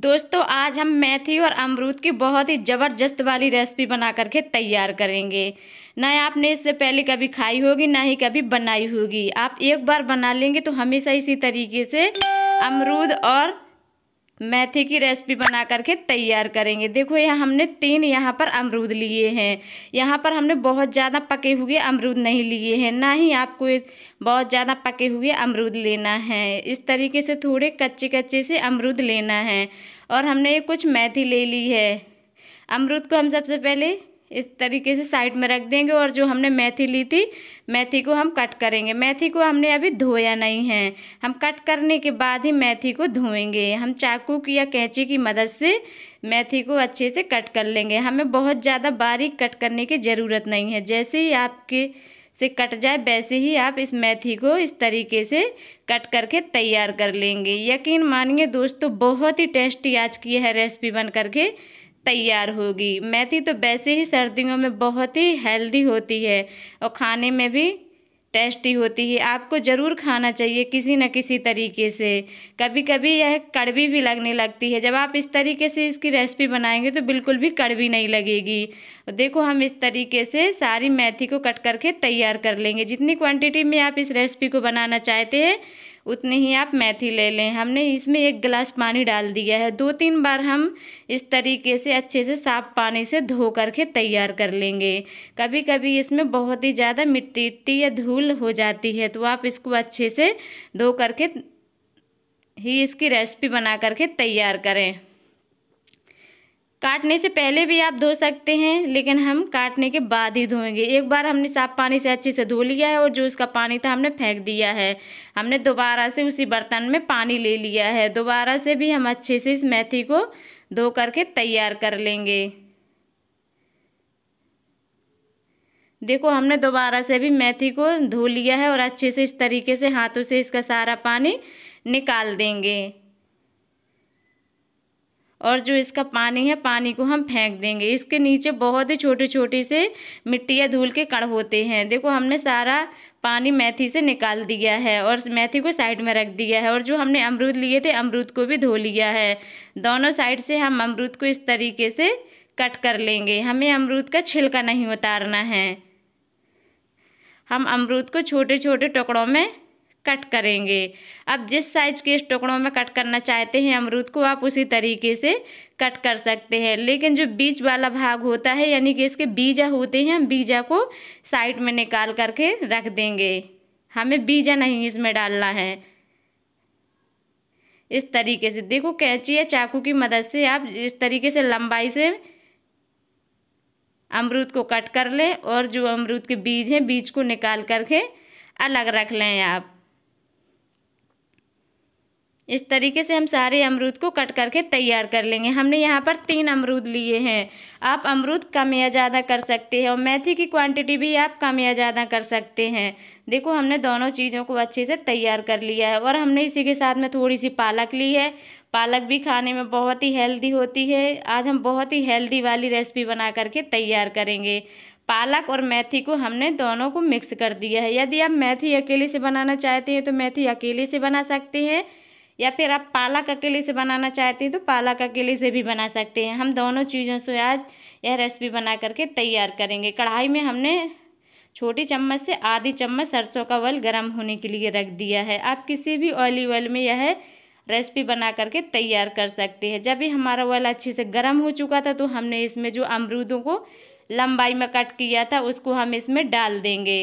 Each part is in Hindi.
दोस्तों आज हम मेथी और अमरूद की बहुत ही ज़बरदस्त वाली रेसिपी बना करके तैयार करेंगे ना आपने इससे पहले कभी खाई होगी ना ही कभी बनाई होगी आप एक बार बना लेंगे तो हमेशा इसी तरीके से अमरूद और मैथे की रेसिपी बना करके तैयार करेंगे देखो यहाँ हमने तीन यहाँ पर अमरूद लिए हैं यहाँ पर हमने बहुत ज़्यादा पके हुए अमरूद नहीं लिए हैं ना ही आपको बहुत ज़्यादा पके हुए अमरूद लेना है इस तरीके से थोड़े कच्चे कच्चे से अमरूद लेना है और हमने कुछ मैथी ले ली है अमरूद को हम सबसे पहले इस तरीके से साइड में रख देंगे और जो हमने मेथी ली थी मेथी को हम कट करेंगे मेथी को हमने अभी धोया नहीं है हम कट करने के बाद ही मेथी को धोएंगे हम चाकू की या कैंची की मदद से मेथी को अच्छे से कट कर लेंगे हमें बहुत ज़्यादा बारीक कट करने की ज़रूरत नहीं है जैसे ही आपके से कट जाए वैसे ही आप इस मेथी को इस तरीके से कट करके तैयार कर लेंगे यकीन मानिए दोस्तों बहुत ही टेस्टी आज की यह रेसिपी बन करके तैयार होगी मेथी तो वैसे ही सर्दियों में बहुत ही हेल्दी होती है और खाने में भी टेस्टी होती है आपको ज़रूर खाना चाहिए किसी न किसी तरीके से कभी कभी यह कड़वी भी लगने लगती है जब आप इस तरीके से इसकी रेसिपी बनाएंगे तो बिल्कुल भी कड़वी नहीं लगेगी देखो हम इस तरीके से सारी मेथी को कट करके तैयार कर लेंगे जितनी क्वांटिटी में आप इस रेसिपी को बनाना चाहते हैं उतनी ही आप मेथी ले लें हमने इसमें एक गिलास पानी डाल दिया है दो तीन बार हम इस तरीके से अच्छे से साफ पानी से धो करके तैयार कर लेंगे कभी कभी इसमें बहुत ही ज़्यादा मिट्टी इट्टी या धूल हो जाती है तो आप इसको अच्छे से धो करके ही इसकी रेसिपी बना करके तैयार करें काटने से पहले भी आप धो सकते हैं लेकिन हम काटने के बाद ही धोएंगे एक बार हमने साफ पानी से अच्छे से धो लिया है और जो उसका पानी था हमने फेंक दिया है हमने दोबारा से उसी बर्तन में पानी ले लिया है दोबारा से भी हम अच्छे से इस मेथी को धो करके तैयार कर लेंगे देखो हमने दोबारा से भी मेथी को धो लिया है और अच्छे से इस तरीके से हाथों से इसका सारा पानी निकाल देंगे और जो इसका पानी है पानी को हम फेंक देंगे इसके नीचे बहुत ही छोटे छोटे से मिट्टी या धूल के कण होते हैं देखो हमने सारा पानी मेथी से निकाल दिया है और मेथी को साइड में रख दिया है और जो हमने अमरूद लिए थे अमरूद को भी धो लिया है दोनों साइड से हम अमरूद को इस तरीके से कट कर लेंगे हमें अमरूद का छिलका नहीं उतारना है हम अमरूद को छोटे छोटे टुकड़ों में कट करेंगे अब जिस साइज़ के इस टुकड़ों में कट करना चाहते हैं अमरूद को आप उसी तरीके से कट कर सकते हैं लेकिन जो बीज वाला भाग होता है यानी कि इसके बीजा होते हैं हम बीजा को साइड में निकाल करके रख देंगे हमें बीजा नहीं इसमें डालना है इस तरीके से देखो कैंची या चाकू की मदद से आप इस तरीके से लंबाई से अमरूद को कट कर लें और जो अमरूद के बीज हैं बीज को निकाल करके अलग रख लें आप इस तरीके से हम सारे अमरूद को कट करके तैयार कर लेंगे हमने यहाँ पर तीन अमरूद लिए हैं आप अमरूद कम या ज़्यादा कर सकते हैं और मेथी की क्वांटिटी भी आप कम या ज़्यादा कर सकते हैं देखो हमने दोनों चीज़ों को अच्छे से तैयार कर लिया है और हमने इसी के साथ में थोड़ी सी पालक ली है पालक भी खाने में बहुत ही हेल्दी होती है आज हम बहुत ही हेल्दी वाली रेसिपी बना करके तैयार करेंगे पालक और मेथी को हमने दोनों को मिक्स कर दिया है यदि आप मेथी अकेले से बनाना चाहते हैं तो मेथी अकेले से बना सकते हैं या फिर आप पालक अकेले से बनाना चाहते हैं तो पालक अकेले से भी बना सकते हैं हम दोनों चीज़ों से आज यह रेसिपी बना करके तैयार करेंगे कढ़ाई में हमने छोटी चम्मच से आधी चम्मच सरसों का ऑयल गर्म होने के लिए रख दिया है आप किसी भी ऑयली ऑयल में यह रेसिपी बना करके तैयार कर सकते हैं जब भी हमारा ऑयल अच्छे से गर्म हो चुका था तो हमने इसमें जो अमरूदों को लंबाई में कट किया था उसको हम इसमें डाल देंगे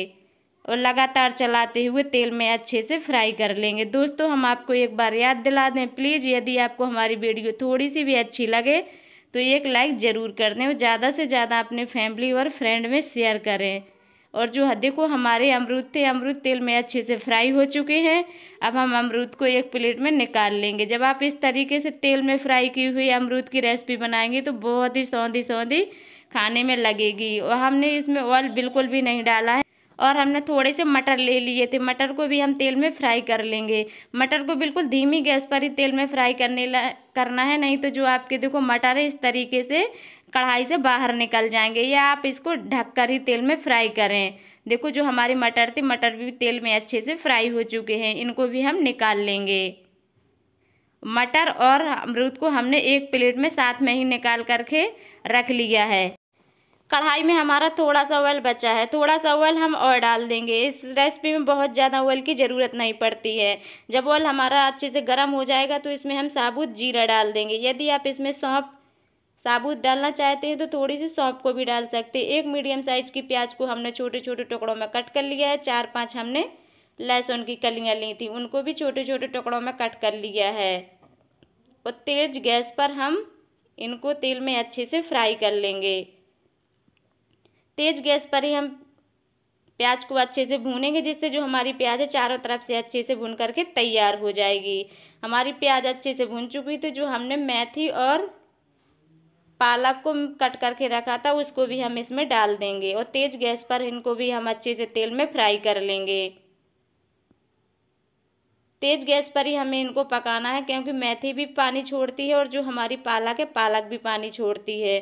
और लगातार चलाते हुए तेल में अच्छे से फ्राई कर लेंगे दोस्तों हम आपको एक बार याद दिला दें प्लीज़ यदि आपको हमारी वीडियो थोड़ी सी भी अच्छी लगे तो एक लाइक ज़रूर कर दें और ज़्यादा से ज़्यादा अपने फैमिली और फ्रेंड में शेयर करें और जो देखो हमारे अमरूद थे अमरूद तेल में अच्छे से फ्राई हो चुके हैं अब हम अमरूद को एक प्लेट में निकाल लेंगे जब आप इस तरीके से तेल में फ्राई की हुई अमरूद की रेसिपी बनाएंगे तो बहुत ही सौंधी सौंधी खाने में लगेगी और हमने इसमें ऑयल बिल्कुल भी नहीं डाला है और हमने थोड़े से मटर ले लिए थे मटर को भी हम तेल में फ्राई कर लेंगे मटर को बिल्कुल धीमी गैस पर ही तेल में फ्राई करने करना है नहीं तो जो आपके देखो मटर है इस तरीके से कढ़ाई से बाहर निकल जाएंगे या आप इसको ढककर ही तेल में फ्राई करें देखो जो हमारे मटर थे मटर भी तेल में अच्छे से फ्राई हो चुके हैं इनको भी हम निकाल लेंगे मटर और अमरूद को हमने एक प्लेट में साथ में ही निकाल करके रख लिया है कढ़ाई में हमारा थोड़ा सा ऑयल बचा है थोड़ा सा ऑयल हम और डाल देंगे इस रेसिपी में बहुत ज़्यादा ऑयल की ज़रूरत नहीं पड़ती है जब ऑयल हमारा अच्छे से गर्म हो जाएगा तो इसमें हम साबुत जीरा डाल देंगे यदि आप इसमें सौंप साबुत डालना चाहते हैं तो थोड़ी सी सौंप को भी डाल सकते हैं एक मीडियम साइज की प्याज को हमने छोटे छोटे टुकड़ों में कट कर लिया है चार पाँच हमने लहसुन की कलियाँ ली थी उनको भी छोटे छोटे टुकड़ों में कट कर लिया है और तेज़ गैस पर हम इनको तेल में अच्छे से फ्राई कर लेंगे तेज़ गैस पर ही हम प्याज को अच्छे से भूनेंगे जिससे जो हमारी प्याज है चारों तरफ से अच्छे से भून करके तैयार हो जाएगी हमारी प्याज अच्छे से भून चुकी तो जो हमने मेथी और पालक को कट करके रखा था उसको भी हम इसमें डाल देंगे और तेज़ गैस पर इनको भी हम अच्छे से तेल में फ्राई कर लेंगे तेज़ गैस पर ही हमें इनको पकाना है क्योंकि मेथी भी पानी छोड़ती है और जो हमारी पालक है पालक भी पानी छोड़ती है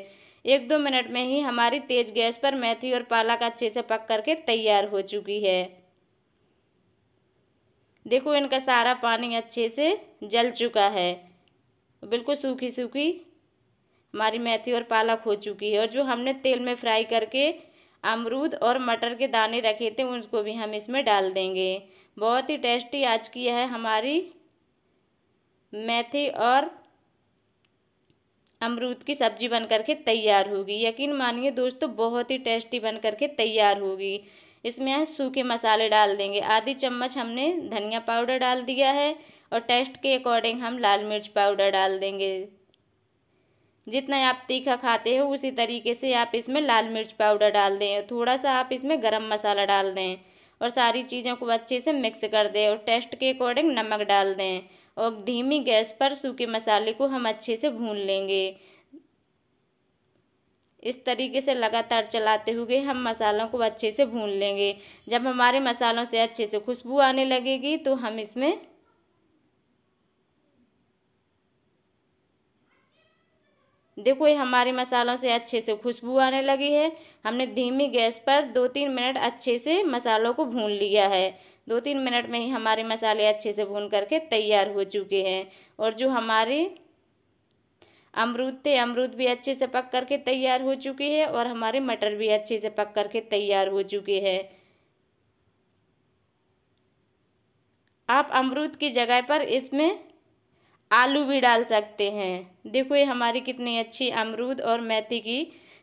एक दो मिनट में ही हमारी तेज़ गैस पर मेथी और पालक अच्छे से पक करके तैयार हो चुकी है देखो इनका सारा पानी अच्छे से जल चुका है बिल्कुल सूखी सूखी हमारी मेथी और पालक हो चुकी है और जो हमने तेल में फ्राई करके अमरूद और मटर के दाने रखे थे उनको भी हम इसमें डाल देंगे बहुत ही टेस्टी आज की है हमारी मेथी और अमरूद की सब्जी बन करके तैयार होगी यकीन मानिए दोस्तों बहुत ही टेस्टी बन करके तैयार होगी इसमें हम सूखे मसाले डाल देंगे आधी चम्मच हमने धनिया पाउडर डाल दिया है और टेस्ट के अकॉर्डिंग हम लाल मिर्च पाउडर डाल देंगे जितना आप तीखा खाते हो उसी तरीके से आप इसमें लाल मिर्च पाउडर डाल दें और थोड़ा सा आप इसमें गरम मसाला डाल दें और सारी चीज़ों को अच्छे से मिक्स कर दें और टेस्ट के अकॉर्डिंग नमक डाल दें और धीमी गैस पर सूखे मसाले को हम अच्छे से भून लेंगे इस तरीके से लगातार चलाते हुए हम मसालों को अच्छे से भून लेंगे जब हमारे मसालों से अच्छे से खुशबू आने लगेगी तो हम इसमें देखो ये हमारे मसालों से अच्छे से खुशबू आने लगी है हमने धीमी गैस पर दो तीन मिनट अच्छे से मसालों को भून लिया है दो तीन मिनट में ही हमारे मसाले अच्छे से भून करके तैयार हो चुके हैं और जो हमारे अमरूद थे अमरूद भी अच्छे से पक करके तैयार हो चुके हैं और हमारे मटर भी अच्छे से पक करके तैयार हो चुके हैं आप अमरूद की जगह पर इसमें आलू भी डाल सकते हैं देखो ये हमारी कितनी अच्छी अमरूद और मेथी की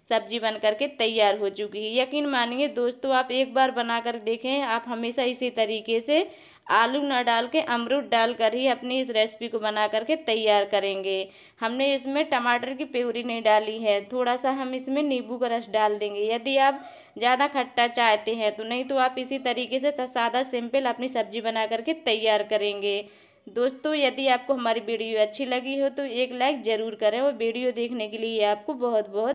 सब्जी बन करके तैयार हो चुकी है यकीन मानिए दोस्तों आप एक बार बना कर देखें आप हमेशा इसी तरीके से आलू ना डाल के अमरूद डाल कर ही अपनी इस रेसिपी को बना करके तैयार करेंगे हमने इसमें टमाटर की प्यूरी नहीं डाली है थोड़ा सा हम इसमें नींबू का रस डाल देंगे यदि आप ज़्यादा खट्टा चाहते हैं तो नहीं तो आप इसी तरीके से सादा सिंपल अपनी सब्जी बना करके तैयार करेंगे दोस्तों यदि आपको हमारी वीडियो अच्छी लगी हो तो एक लाइक ज़रूर करें और वीडियो देखने के लिए आपको बहुत बहुत